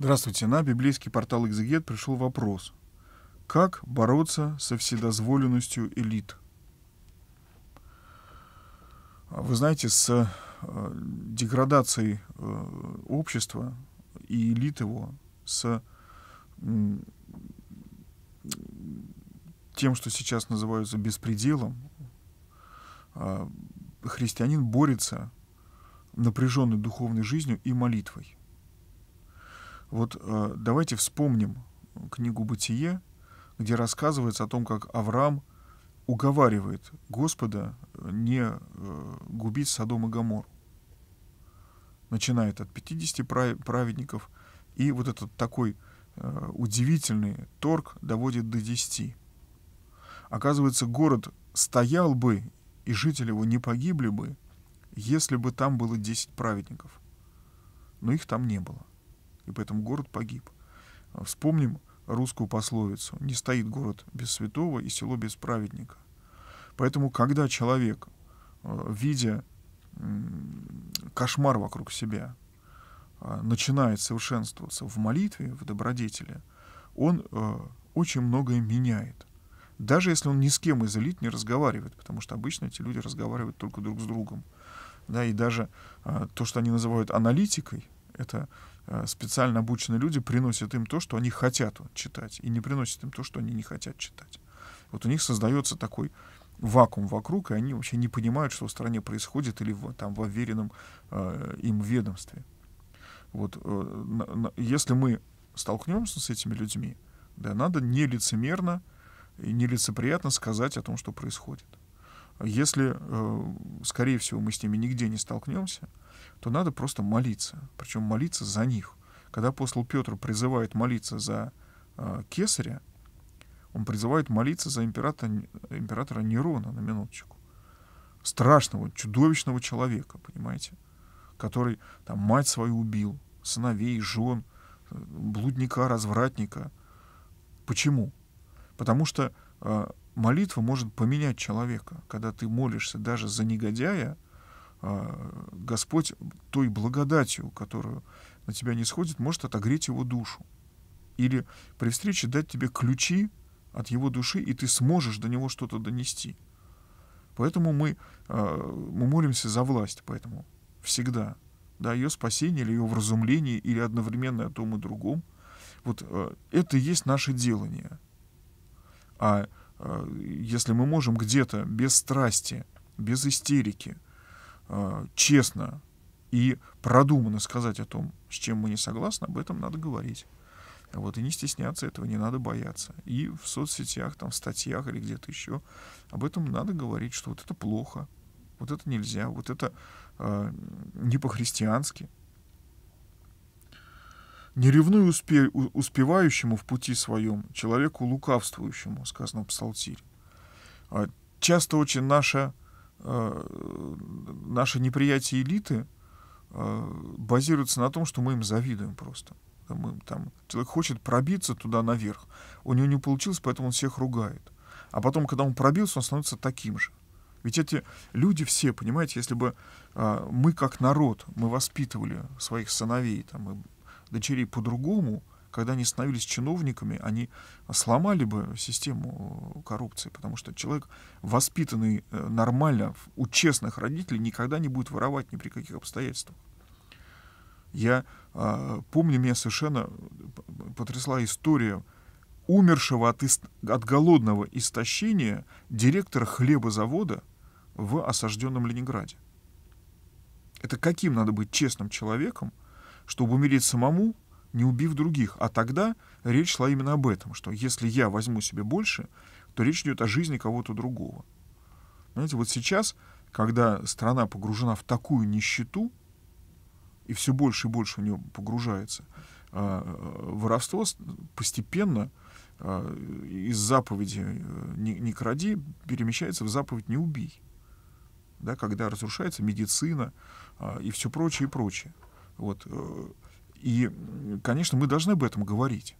Здравствуйте. На библейский портал «Экзегет» пришел вопрос. Как бороться со вседозволенностью элит? А вы знаете, с э, деградацией э, общества и элит его, с тем, что сейчас называются беспределом, а, христианин борется напряженной духовной жизнью и молитвой. Вот э, давайте вспомним книгу «Бытие», где рассказывается о том, как Авраам уговаривает Господа э, не э, губить Содом и Гамор. Начинает от 50 праведников, и вот этот такой э, удивительный торг доводит до 10. Оказывается, город стоял бы, и жители его не погибли бы, если бы там было 10 праведников. Но их там не было и поэтому город погиб. А вспомним русскую пословицу «Не стоит город без святого и село без праведника». Поэтому, когда человек, э, видя кошмар вокруг себя, а, начинает совершенствоваться в молитве, в добродетели, он э, очень многое меняет. Даже если он ни с кем из элит не разговаривает, потому что обычно эти люди разговаривают только друг с другом. Да, и даже а, то, что они называют аналитикой, это Э, специально обученные люди приносят им то, что они хотят читать, и не приносят им то, что они не хотят читать. Вот у них создается такой вакуум вокруг, и они вообще не понимают, что в стране происходит или в, там, в уверенном э, им ведомстве. Вот, э, на, на, если мы столкнемся с этими людьми, да, надо нелицемерно и нелицеприятно сказать о том, что происходит. Если, э, скорее всего, мы с ними нигде не столкнемся, то надо просто молиться. Причем молиться за них. Когда апостол Петр призывает молиться за э, кесаря, он призывает молиться за императора, императора Нерона, на минуточку. Страшного, чудовищного человека, понимаете? Который там мать свою убил, сыновей, жен, блудника, развратника. Почему? Потому что э, молитва может поменять человека. Когда ты молишься даже за негодяя, а, Господь той благодатью, которую на тебя не сходит, может отогреть его душу. Или при встрече дать тебе ключи от его души, и ты сможешь до него что-то донести. Поэтому мы, а, мы молимся за власть, поэтому всегда. Да, ее спасение или ее вразумление, или одновременно о том и другом. Вот а, это и есть наше делание. А Э, если мы можем где-то без страсти, без истерики, э, честно и продуманно сказать о том, с чем мы не согласны, об этом надо говорить. Вот, и не стесняться этого, не надо бояться. И в соцсетях, там, в статьях или где-то еще об этом надо говорить, что вот это плохо, вот это нельзя, вот это э, не по-христиански. Не ревнуй успе, успевающему в пути своем, человеку лукавствующему, сказано в Псалтире. А часто очень наше, э, наше неприятие элиты э, базируется на том, что мы им завидуем просто. Мы, там, человек хочет пробиться туда наверх. У него не получилось, поэтому он всех ругает. А потом, когда он пробился, он становится таким же. Ведь эти люди все, понимаете, если бы э, мы как народ, мы воспитывали своих сыновей, там, и дочерей по-другому, когда они становились чиновниками, они сломали бы систему э, коррупции, потому что человек, воспитанный э, нормально у честных родителей, никогда не будет воровать ни при каких обстоятельствах. Я э, помню, меня совершенно э, потрясла история умершего от, ист... от голодного истощения директора хлебозавода в осажденном Ленинграде. Это каким надо быть честным человеком, чтобы умереть самому, не убив других. А тогда речь шла именно об этом, что если я возьму себе больше, то речь идет о жизни кого-то другого. Знаете, вот сейчас, когда страна погружена в такую нищету, и все больше и больше в нее погружается, а, э, воровство постепенно а, из заповеди э, «не, не кради» перемещается в заповедь «не убей», да, когда разрушается медицина а, и все прочее и прочее. Вот. Э, и, конечно, мы должны об этом говорить.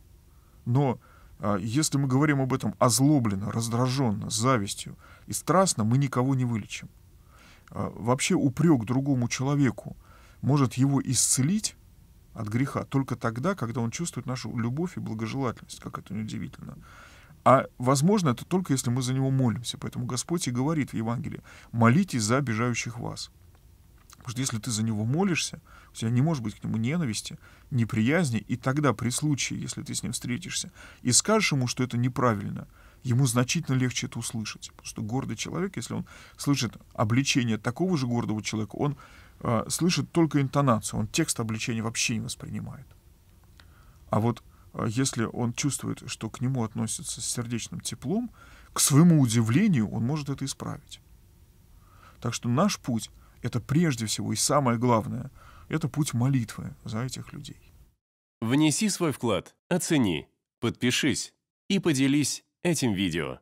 Но а, если мы говорим об этом озлобленно, раздраженно, с завистью и страстно, мы никого не вылечим. А, вообще упрек другому человеку может его исцелить от греха только тогда, когда он чувствует нашу любовь и благожелательность, как это неудивительно. А возможно это только если мы за него молимся. Поэтому Господь и говорит в Евангелии, молитесь за обижающих вас. Потому что если ты за него молишься, у тебя не может быть к нему ненависти, неприязни, и тогда при случае, если ты с ним встретишься, и скажешь ему, что это неправильно, ему значительно легче это услышать. Потому что гордый человек, если он слышит обличение такого же гордого человека, он э, слышит только интонацию, он текст обличения вообще не воспринимает. А вот э, если он чувствует, что к нему относятся с сердечным теплом, к своему удивлению он может это исправить. Так что наш путь — это прежде всего и самое главное, это путь молитвы за этих людей. Внеси свой вклад, оцени, подпишись и поделись этим видео.